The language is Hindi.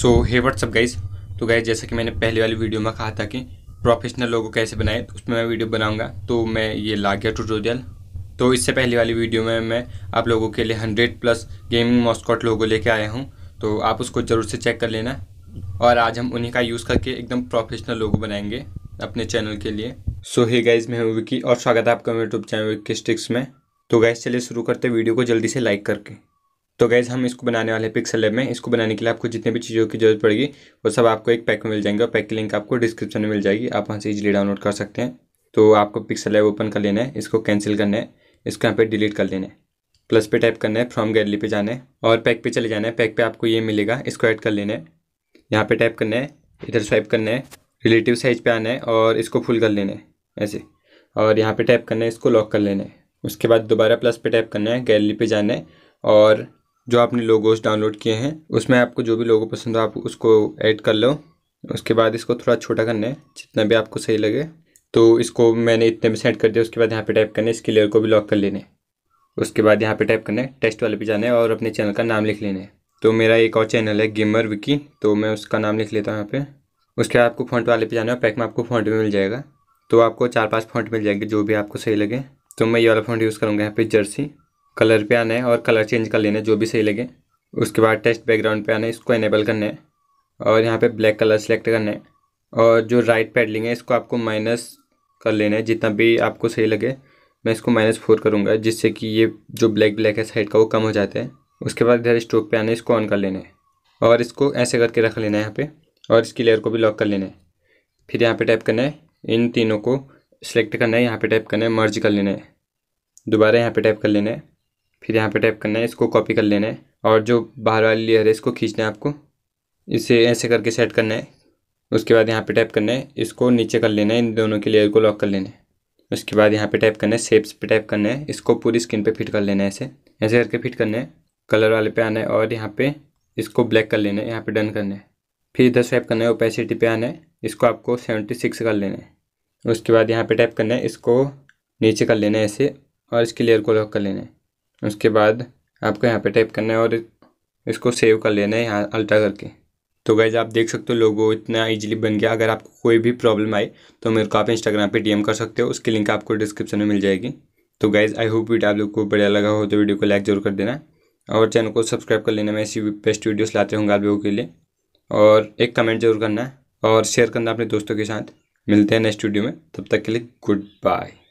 सो हे व्हाट्सअप गाइज तो गाइज जैसा कि मैंने पहले वाली वीडियो में कहा था कि प्रोफेशनल लोगों कैसे बनाए तो उसमें मैं वीडियो बनाऊंगा तो मैं ये ला गया ट्यूटोरियल तो इससे पहले वाली वीडियो में मैं आप लोगों के लिए hundred plus gaming mascot logo लेके आया हूँ तो आप उसको ज़रूर से चेक कर लेना और आज हम उन्हीं का यूज़ करके एकदम प्रोफेशनल लोगो बनाएंगे अपने चैनल के लिए सो हे गाइज मैं विकी और स्वागत है आपका यूट्यूब चैनल विकी स्टिक्स में तो गाइज चलिए शुरू करते वीडियो को जल्दी से लाइक करके तो गैज़ हम इसको बनाने वाले हैं पिक्सल लैब में इसको बनाने के लिए आपको जितने भी चीज़ों की जरूरत पड़ेगी वो सब आपको एक पैक में मिल जाएंगे और पैक की लिंक आपको डिस्क्रिप्शन में मिल जाएगी आप वहाँ से इजीली डाउनलोड कर सकते हैं तो आपको पिक्सल लैब ओपन कर लेना है इसको कैंसिल करना है इसको यहाँ पर डिलीट कर लेना है प्लस पे टाइप करना है फ्रॉम गैलरी पे जाना है और पैक पे चले जाना है पैक पे आपको ये मिलेगा इसको ऐड कर लेना है यहाँ पे टाइप करना है इधर स्वाइप करना है रिलेटिव साइज पे आना है और इसको फुल कर लेना है ऐसे और यहाँ पे टाइप करना है इसको लॉक कर लेना है उसके बाद दोबारा प्लस पे टाइप करना है गैलरी पे जाना है और जो आपने लोगोस डाउनलोड किए हैं उसमें आपको जो भी लोगो पसंद हो आप उसको ऐड कर लो उसके बाद इसको थोड़ा छोटा करना है जितना भी आपको सही लगे तो इसको मैंने इतने में सेट कर दिया उसके बाद यहाँ पे टाइप करना है इसके लेयर को भी लॉक कर लेने उसके बाद यहाँ पे टाइप करना है टेस्ट वाले पे जाना है और अपने चैनल का नाम लिख लेना है तो मेरा एक और चैनल है गेमर विकी तो मैं उसका नाम लिख लेता हूँ यहाँ पर उसके बाद आपको फॉन्ट वाले पे जाना है पैक में आपको फॉन्ट भी मिल जाएगा तो आपको चार पाँच फॉन्ट मिल जाएंगे जो भी आपको सही लगे तो मैं ये वाला फ्रंट यूज़ करूँगा यहाँ पर जर्सी कलर पे आना है और कलर चेंज कर लेना है जो भी सही लगे उसके बाद टेस्ट बैकग्राउंड पे आना है इसको इनेबल करना है और यहाँ पे ब्लैक कलर सेलेक्ट करना है और जो राइट पैडलिंग है इसको आपको माइनस कर लेना है जितना भी आपको सही लगे मैं इसको माइनस फोर करूँगा जिससे कि ये जो ब्लैक ब्लैक है साइड का वो कम हो जाता है उसके बाद इधर स्ट्रोक पे आना है इसको ऑन कर लेना है और इसको ऐसे करके रख लेना है यहाँ पर और इसकी लेयर को भी लॉक कर लेना है फिर यहाँ पर टाइप करना है इन तीनों को सिलेक्ट करना है यहाँ पर टाइप करना है मर्ज कर लेना है दोबारा यहाँ पर टाइप कर लेना है फिर यहाँ पे टाइप करना है इसको कॉपी कर लेना है और जो बाहर वाली लेयर है इसको खींचना है आपको इसे ऐसे करके सेट करना है उसके बाद यहाँ पे टाइप करना है इसको नीचे कर लेना है इन दोनों की लेयर को लॉक कर लेना है उसके बाद यहाँ पे टाइप करना है सेप्स पे टाइप करना है इसको पूरी स्किन पे फिट कर लेना है ऐसे ऐसे करके फिट करना है कलर वाले पे आना है और यहाँ पे इसको ब्लैक कर लेना है यहाँ पे डन करना है फिर इधर स्वाइप करना है ओपेसिटी पे आना है इसको आपको सेवेंटी सिक्स कर लेना है उसके बाद यहाँ पे टाइप करना है इसको नीचे कर लेना है ऐसे और इसकी लेयर को लॉक कर लेना है उसके बाद आपको यहाँ पे टाइप करना है और इसको सेव कर लेना है यहाँ अल्टा करके तो गाइज आप देख सकते हो लोगो इतना इजीली बन गया अगर आपको कोई भी प्रॉब्लम आए तो मेरे को आप इंस्टाग्राम पे डीएम कर सकते हो उसकी लिंक आपको डिस्क्रिप्शन में मिल जाएगी तो गाइज आई होप वीडियो आप लोग को बढ़िया लगा हो तो वीडियो को लाइक जरूर कर देना और चैनल को सब्सक्राइब कर लेना मैं ऐसी बेस्ट वीडियोस लाते रहूँगा आप लोगों के लिए और एक कमेंट जरूर करना और शेयर करना अपने दोस्तों के साथ मिलते हैं नेक्स्ट वीडियो में तब तक के लिए गुड बाय